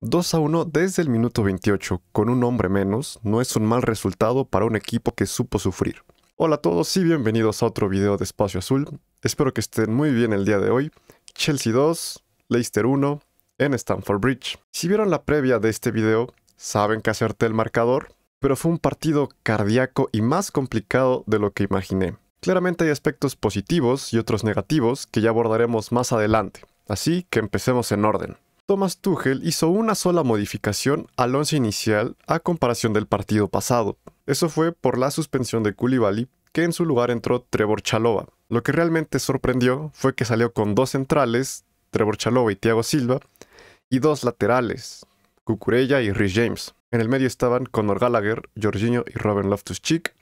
2 a 1 desde el minuto 28 con un hombre menos no es un mal resultado para un equipo que supo sufrir. Hola a todos y bienvenidos a otro video de Espacio Azul. Espero que estén muy bien el día de hoy. Chelsea 2, Leicester 1 en Stamford Bridge. Si vieron la previa de este video, saben que acerté el marcador, pero fue un partido cardíaco y más complicado de lo que imaginé. Claramente hay aspectos positivos y otros negativos que ya abordaremos más adelante, así que empecemos en orden. Thomas Tuchel hizo una sola modificación al once inicial a comparación del partido pasado. Eso fue por la suspensión de Koulibaly, que en su lugar entró Trevor Chalova. Lo que realmente sorprendió fue que salió con dos centrales, Trevor Chalova y Thiago Silva, y dos laterales, Cucurella y Rhys James. En el medio estaban Conor Gallagher, Jorginho y Robin Loftus-Cheek,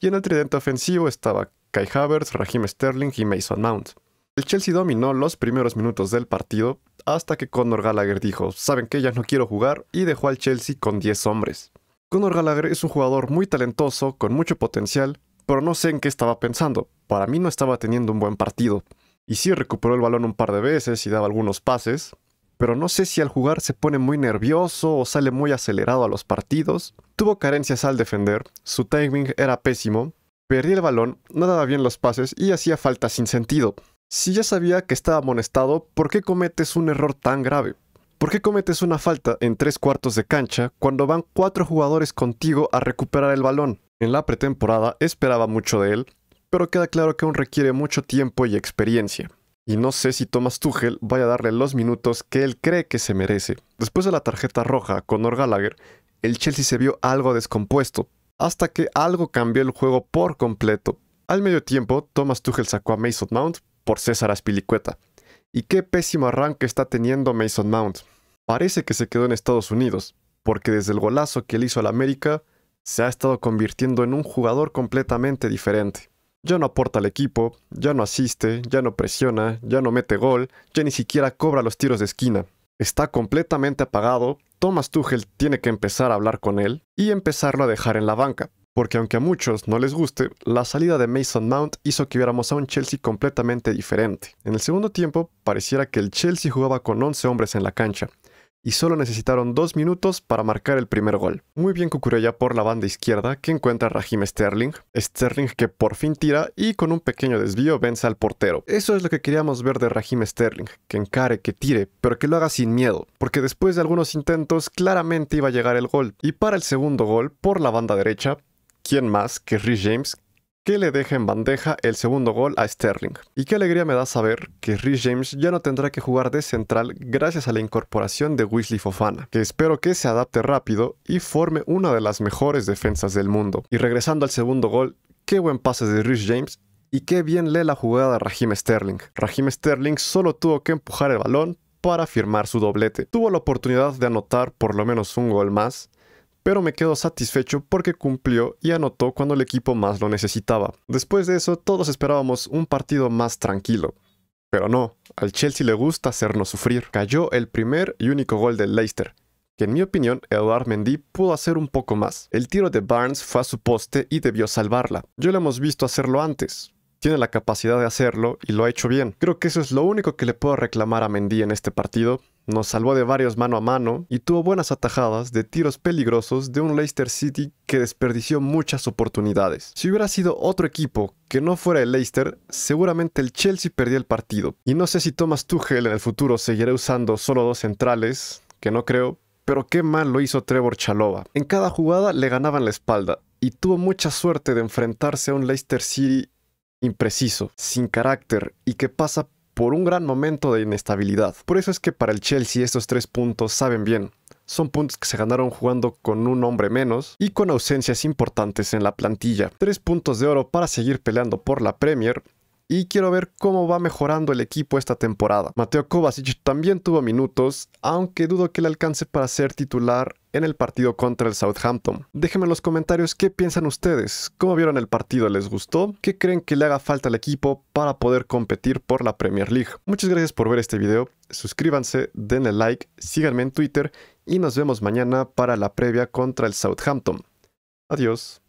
y en el tridente ofensivo estaba Kai Havertz, Raheem Sterling y Mason Mount. El Chelsea dominó los primeros minutos del partido hasta que Conor Gallagher dijo, saben que ya no quiero jugar y dejó al Chelsea con 10 hombres. Conor Gallagher es un jugador muy talentoso, con mucho potencial, pero no sé en qué estaba pensando. Para mí no estaba teniendo un buen partido. Y sí recuperó el balón un par de veces y daba algunos pases, pero no sé si al jugar se pone muy nervioso o sale muy acelerado a los partidos. Tuvo carencias al defender, su timing era pésimo, perdía el balón, no daba bien los pases y hacía falta sin sentido. Si ya sabía que estaba amonestado, ¿por qué cometes un error tan grave? ¿Por qué cometes una falta en tres cuartos de cancha cuando van cuatro jugadores contigo a recuperar el balón? En la pretemporada esperaba mucho de él, pero queda claro que aún requiere mucho tiempo y experiencia. Y no sé si Thomas Tuchel vaya a darle los minutos que él cree que se merece. Después de la tarjeta roja con Nor Gallagher, el Chelsea se vio algo descompuesto, hasta que algo cambió el juego por completo. Al medio tiempo, Thomas Tuchel sacó a Mason Mount por César Aspilicueta. Y qué pésimo arranque está teniendo Mason Mount. Parece que se quedó en Estados Unidos, porque desde el golazo que le hizo al América, se ha estado convirtiendo en un jugador completamente diferente. Ya no aporta al equipo, ya no asiste, ya no presiona, ya no mete gol, ya ni siquiera cobra los tiros de esquina. Está completamente apagado, Thomas Tuchel tiene que empezar a hablar con él y empezarlo a dejar en la banca porque aunque a muchos no les guste, la salida de Mason Mount hizo que viéramos a un Chelsea completamente diferente. En el segundo tiempo, pareciera que el Chelsea jugaba con 11 hombres en la cancha, y solo necesitaron dos minutos para marcar el primer gol. Muy bien Cucurella por la banda izquierda que encuentra a Raheem Sterling. Sterling que por fin tira y con un pequeño desvío vence al portero. Eso es lo que queríamos ver de Raheem Sterling, que encare, que tire, pero que lo haga sin miedo, porque después de algunos intentos claramente iba a llegar el gol. Y para el segundo gol, por la banda derecha, ¿quién más que Rhys James que le deja en bandeja el segundo gol a Sterling. Y qué alegría me da saber que Rhys James ya no tendrá que jugar de central gracias a la incorporación de Weasley Fofana, que espero que se adapte rápido y forme una de las mejores defensas del mundo. Y regresando al segundo gol, qué buen pase de Rich James y qué bien lee la jugada a Raheem Sterling. Raheem Sterling solo tuvo que empujar el balón para firmar su doblete. Tuvo la oportunidad de anotar por lo menos un gol más, pero me quedo satisfecho porque cumplió y anotó cuando el equipo más lo necesitaba. Después de eso, todos esperábamos un partido más tranquilo. Pero no, al Chelsea le gusta hacernos sufrir. Cayó el primer y único gol del Leicester, que en mi opinión Eduard Mendy pudo hacer un poco más. El tiro de Barnes fue a su poste y debió salvarla. Yo lo hemos visto hacerlo antes. Tiene la capacidad de hacerlo y lo ha hecho bien. Creo que eso es lo único que le puedo reclamar a Mendy en este partido, nos salvó de varios mano a mano y tuvo buenas atajadas de tiros peligrosos de un Leicester City que desperdició muchas oportunidades. Si hubiera sido otro equipo que no fuera el Leicester, seguramente el Chelsea perdía el partido. Y no sé si Thomas Tuchel en el futuro seguirá usando solo dos centrales, que no creo, pero qué mal lo hizo Trevor Chalova. En cada jugada le ganaban la espalda y tuvo mucha suerte de enfrentarse a un Leicester City impreciso, sin carácter y que pasa por un gran momento de inestabilidad. Por eso es que para el Chelsea estos tres puntos saben bien. Son puntos que se ganaron jugando con un hombre menos y con ausencias importantes en la plantilla. Tres puntos de oro para seguir peleando por la Premier y quiero ver cómo va mejorando el equipo esta temporada. Mateo Kovacic también tuvo minutos, aunque dudo que le alcance para ser titular en el partido contra el Southampton. Déjenme en los comentarios qué piensan ustedes, cómo vieron el partido, les gustó, qué creen que le haga falta al equipo para poder competir por la Premier League. Muchas gracias por ver este video, suscríbanse, denle like, síganme en Twitter y nos vemos mañana para la previa contra el Southampton. Adiós.